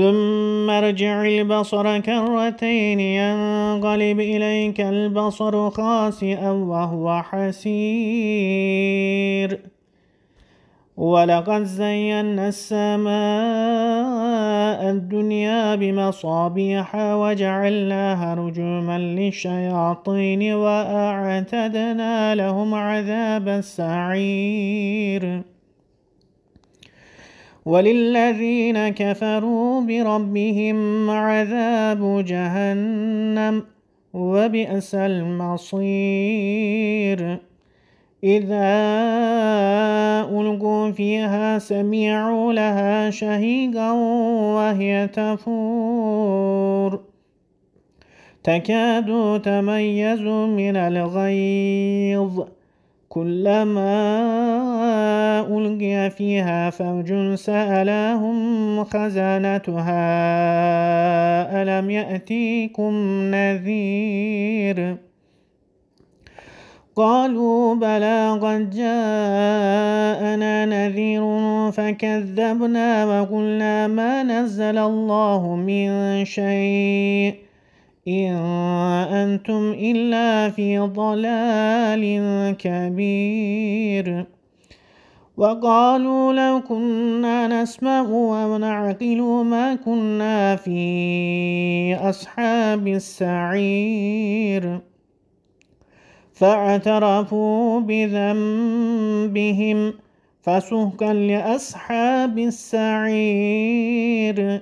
ثم ارجع البصر كرتين ينقلب إليك البصر خاسئا وهو حسير ولقد زينا السماء الدنيا بمصابيح وجعلناها رجوما للشياطين وأعتدنا لهم عذاب السعير وللذين كفروا بربهم عذاب جهنم وبئس المصير إذا ألقوا فيها سمعوا لها شهيقا وهي تفور تكاد تميز من الغيظ كلما ألقي فيها فوج سألهم خزانتها ألم يأتيكم نذير قالوا بلى قد جاءنا نذير فكذبنا وقلنا ما نزل الله من شيء إن أنتم إلا في ضلال كبير وقالوا لو كنا نسمع ونعقل ما كنا في أصحاب السعير فاعترفوا بذنبهم فسهكا لأصحاب السعير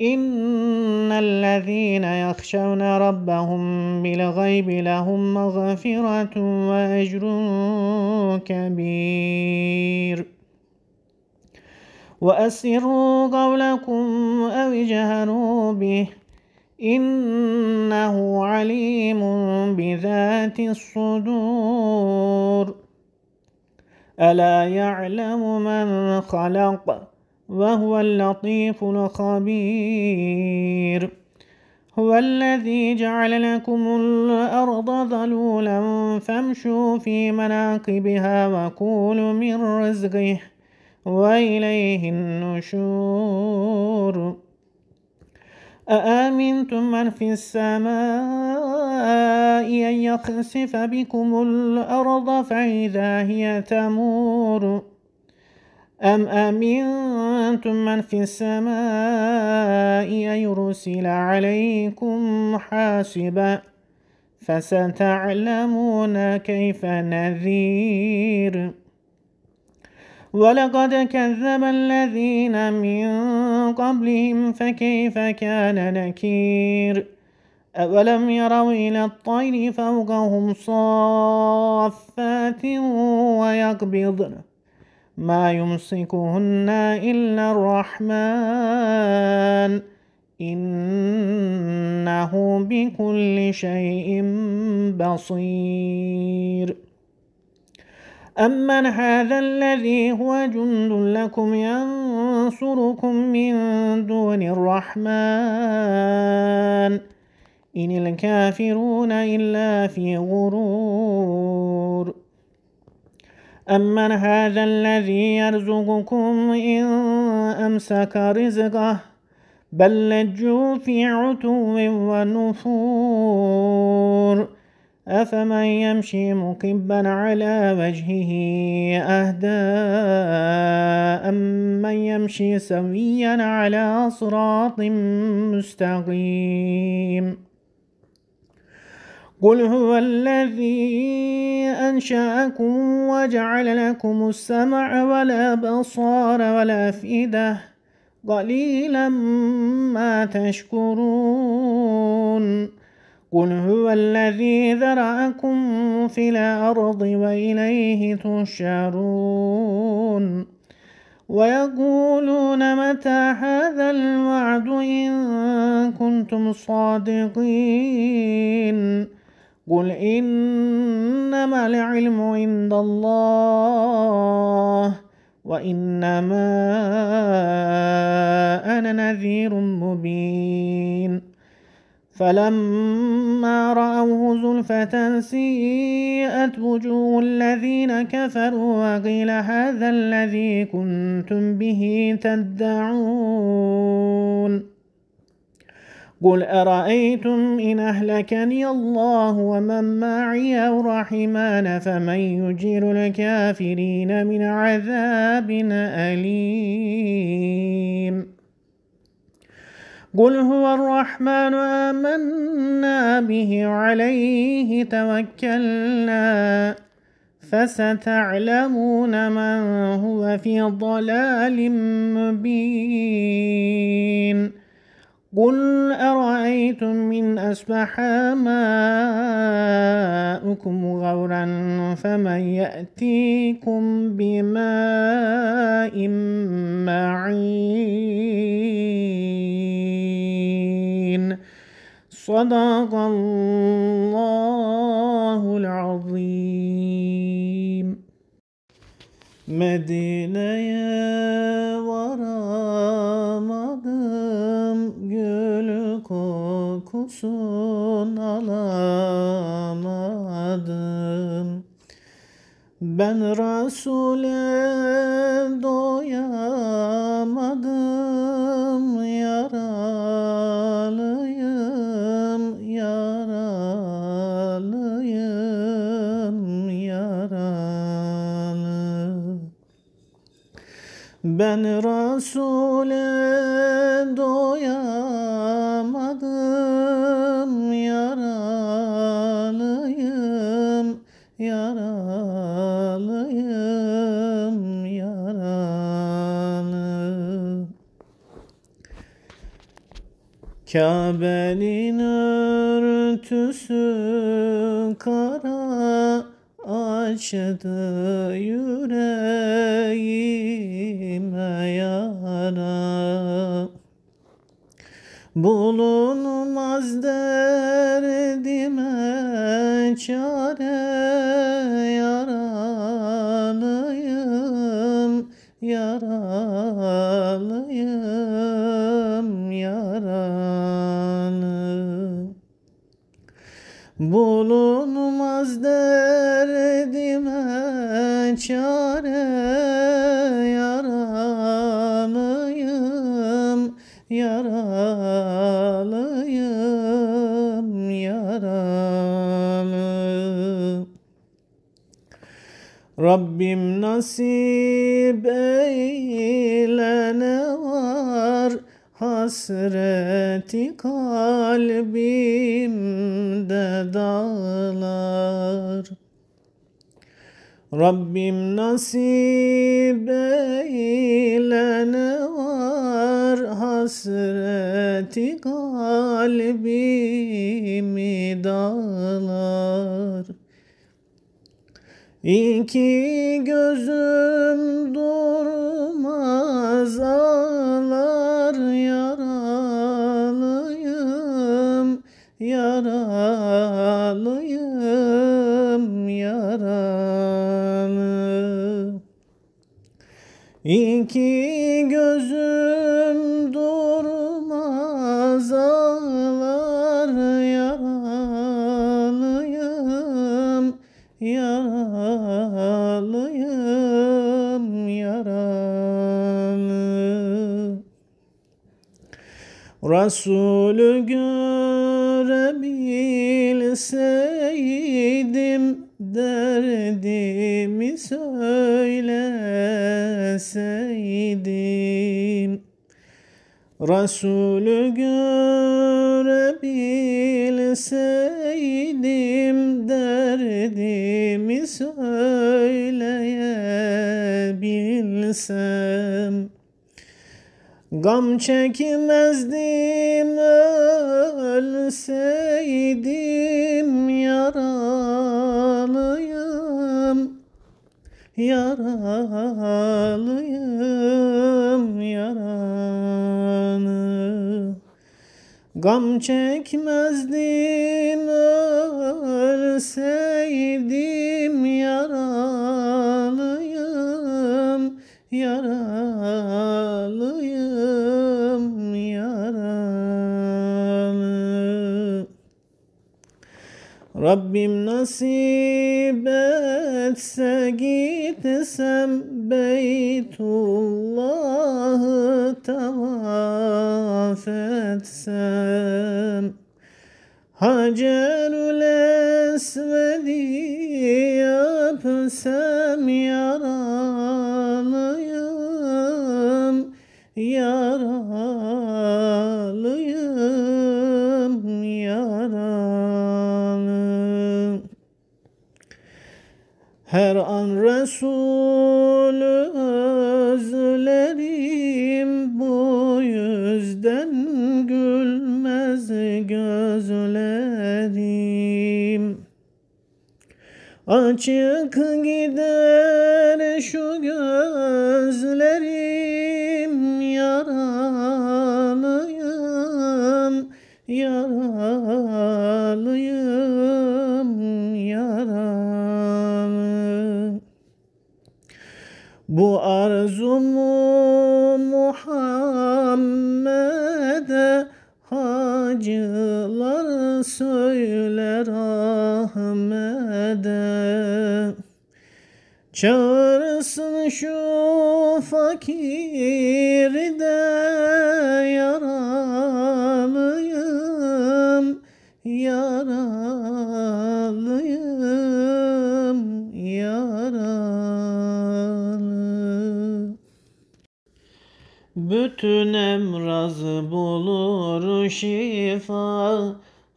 إن الذين يخشون ربهم بالغيب لهم مغفرة وأجر كبير وأسروا قولكم أو اجهروا به إنه عليم بذات الصدور ألا يعلم من خلق وهو اللطيف الخبير هو الذي جعل لكم الأرض ذلولا فامشوا في مناقبها وكونوا من رزقه وإليه النشور أأمنتم من في السماء أن يخسف بكم الأرض فإذا هي تمور أم أمنتم زعمتم من في السماء أن يرسل عليكم حاسبا فستعلمون كيف نذير ولقد كذب الذين من قبلهم فكيف كان نكير أولم يروا إلى الطير فوقهم صافات ويقبضن ما يمسكهن إلا الرحمن إنه بكل شيء بصير أمن هذا الذي هو جند لكم ينصركم من دون الرحمن إن الكافرون إلا في غرور أمن هذا الذي يرزقكم إن أمسك رزقه بل لجوا في عتو ونفور أفمن يمشي مكبا على وجهه أهدى أمن يمشي سويا على صراط مستقيم قل هو الذي أنشأكم وجعل لكم السمع ولا بصار ولا أفئدة قليلا ما تشكرون قل هو الذي ذرأكم في الأرض وإليه تشارون ويقولون متى هذا الوعد إن كنتم صادقين قل إنما العلم عند الله وإنما أنا نذير مبين فلما رأوه زلفة سيئت وجوه الذين كفروا وقيل هذا الذي كنتم به تدعون قل أرأيتم إن أهلكني الله ومن معي أو رحمان فمن يجير الكافرين من عذاب أليم قل هو الرحمن آمنا به عليه توكلنا فستعلمون من هو في ضلال مبين قل أرأيتم من أصبح ماؤكم غورا فمن يأتيكم بماء معين صدق الله العظيم مدينة يا olsun alamadım. Ben Resul'e doyamadım yaralıyım yaralıyım yaralı Ben Resul'e doyamadım Kabe'nin örtüsü kara açtı yüreğime yara Bulunmaz derdime çare kalbimde dağlar Rabbim nasip eyle ne var hasreti kalbimi dağlar İki gözüm durmaz ağlar yaralıyım yaralı İki gözüm durmaz ağlar yaralıyım yaralıyım yaralı Resulü gör Söyleseydim derdimi söyleseydim Resulü görebilseydim derdimi söyleyebilsem Gam çekmezdim ölseydim yaralıyım Yaralıyım yaralı Gam çekmezdim ölseydim yaralıyım yaralı Rabbim nasip etse gitsem Beytullah'ı tavaf etsem Hacer Çık gider şu gözlerim yaralıyım yaralıyım yaralı bu arzumu Çağırsın şu fakiri de yaralıyım, yaralıyım, yaralı. Bütün emraz bulur şifa,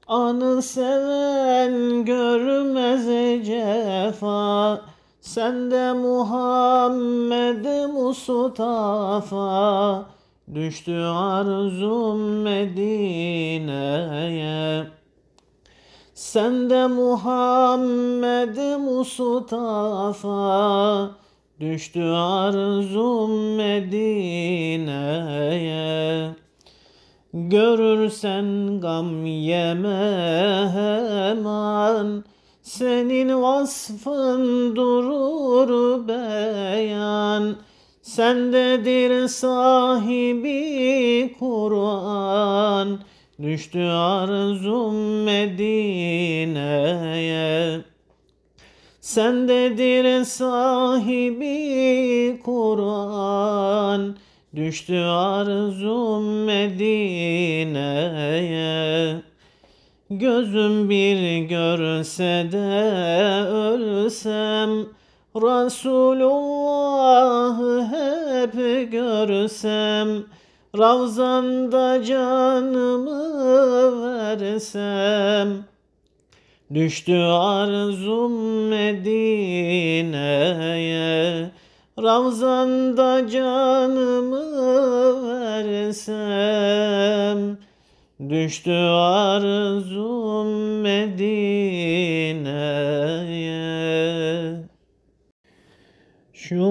anı seven görmez cefa. Sen de Muhammed Mustafa Düştü arzum Medine'ye Sen de Muhammed Mustafa Düştü arzum Medine'ye Görürsen gam yeme hemen Senin vasfın durur Sendedir sahibi Kur'an Düştü arzum Medine'ye Sendedir sahibi Kur'an Düştü arzum Medine'ye Gözüm bir görse de ölsem Resulullah'ı hep görsem Ravzanda canımı versem Düştü arzum Medine'ye Ravzanda canımı versem Düştü arzum Medine'ye şu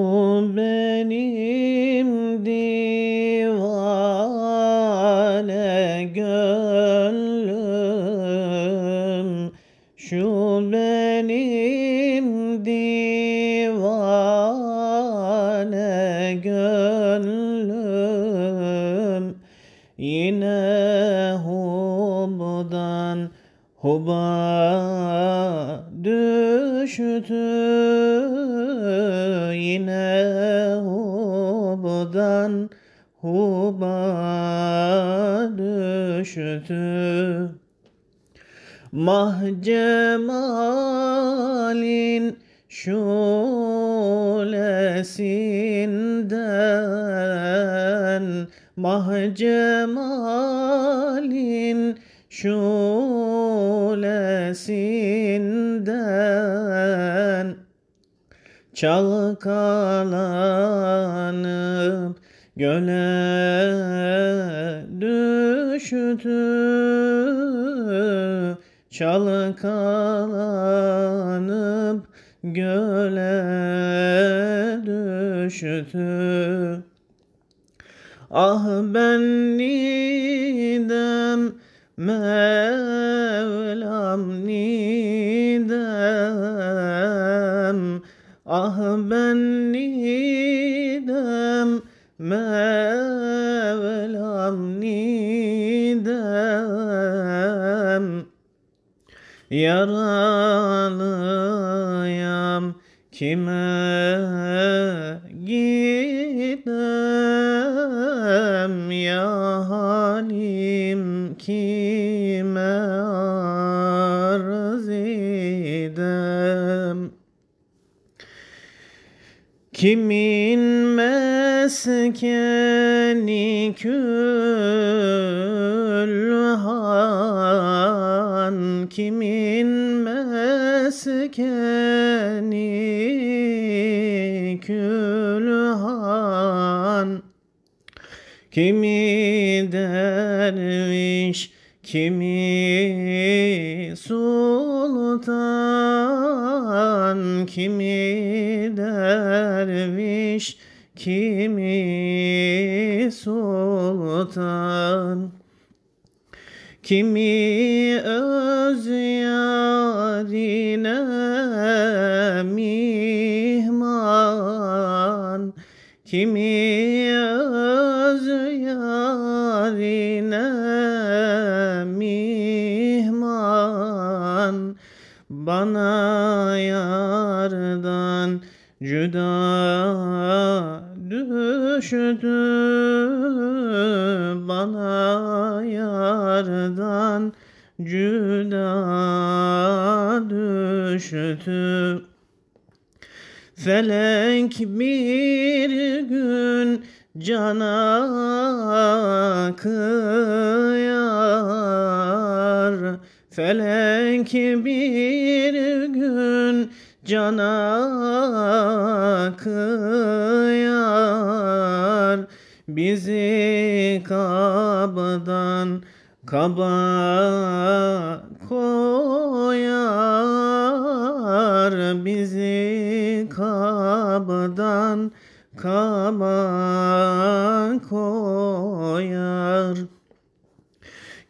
benim divane gönlüm Şu benim divane gönlüm Yine hubdan huba düştüm yine hubdan huba düştü. Mahcemalin şölesinden Mahcemalin şölesinden Çalkalanıp göle düştü Çalkalanıp göle düştü Ah ben nidem Mevlam nidem Ah ben nidem Mevlam nidem Yaralıyam kime gidem Kimin meskeni külhan Kimin meskeni külhan Kimi derviş kimi sultan kimi imiş kimi sultan Kimi öz yarine mihman Kimi öz yarine mihman Bana yardan cüda düştü bana yardan cüda düştü Felek bir gün cana kıyar Felek bir gün cana kıyar Bizi kabdan kaba koyar bizi kabdan kaba koyar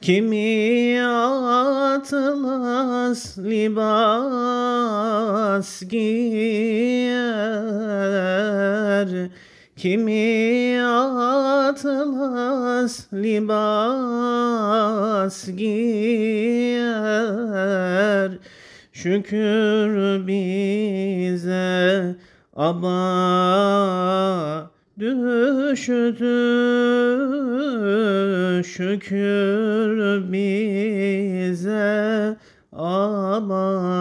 Kimi atlas libas giyer Kimi Sılas libas giyer Şükür bize aba düştü Şükür bize ama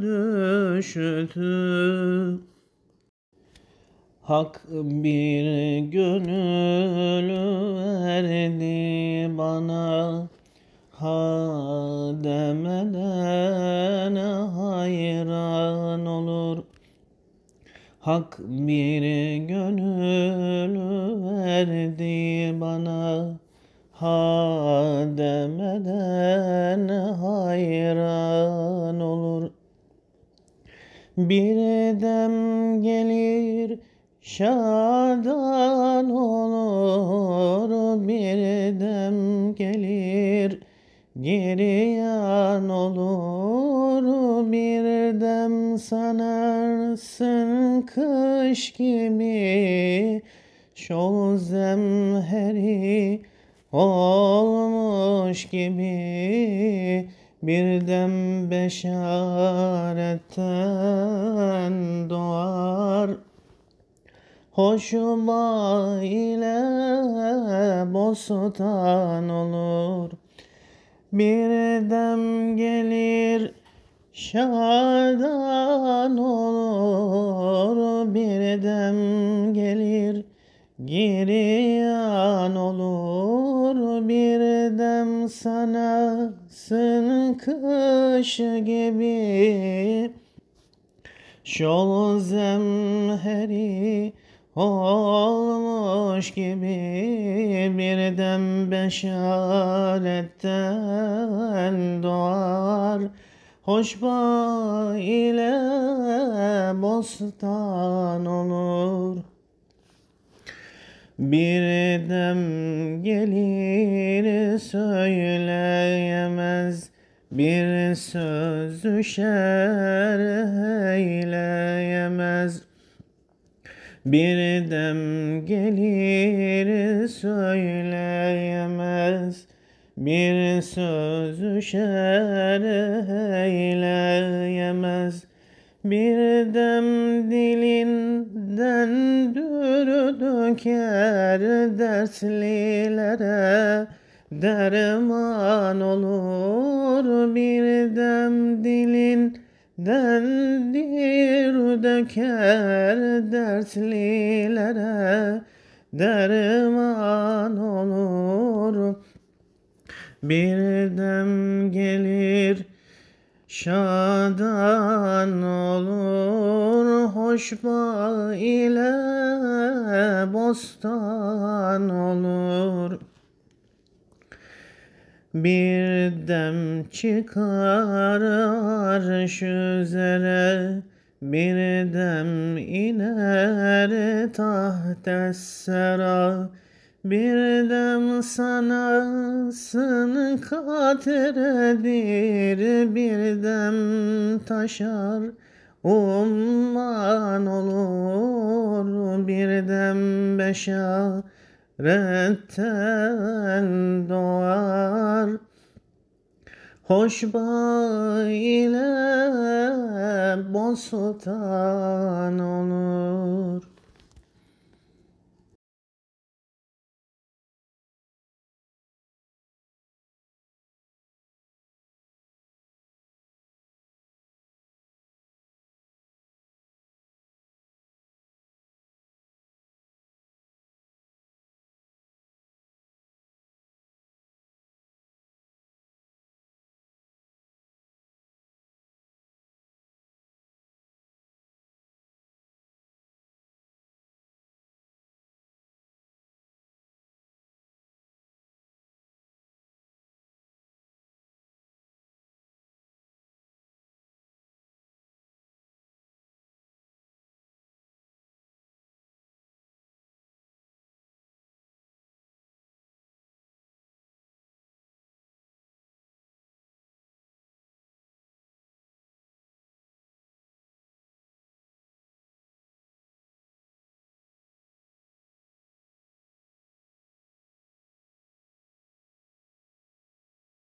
düştü Hak bir gönül verdi bana Ha demeden hayran olur Hak bir gönül verdi bana Ha demeden hayran olur Bir dem gelir Şadan olur bir dem gelir Geri olur bir dem sanarsın kış gibi Şol zemheri olmuş gibi bir Birden beşaretten doğar Hoşuma ile bostan olur. Bir dem gelir şadan olur. Bir dem gelir giriyan olur. Bir dem sana sın kış gibi. Şol zemheri Olmuş gibi birden beşaretten doğar Hoşba ile bostan olur Bir dem gelir söyleyemez Bir söz düşer eyleyemez bir dem gelir söyleyemez Bir sözü şerhleyemez Bir dem dilinden dürü döker derslilere Derman olur bir dem dilin Derdir döker dertlilere derman olur. Bir dem gelir şadan olur hoş bağ ile bostan olur.'' Bir dem çıkar arş üzere Bir dem iner tahte sera Bir dem sanasın katredir Bir dem taşar umman olur Bir dem beşer Hasretten doğar Hoş ile bostan olur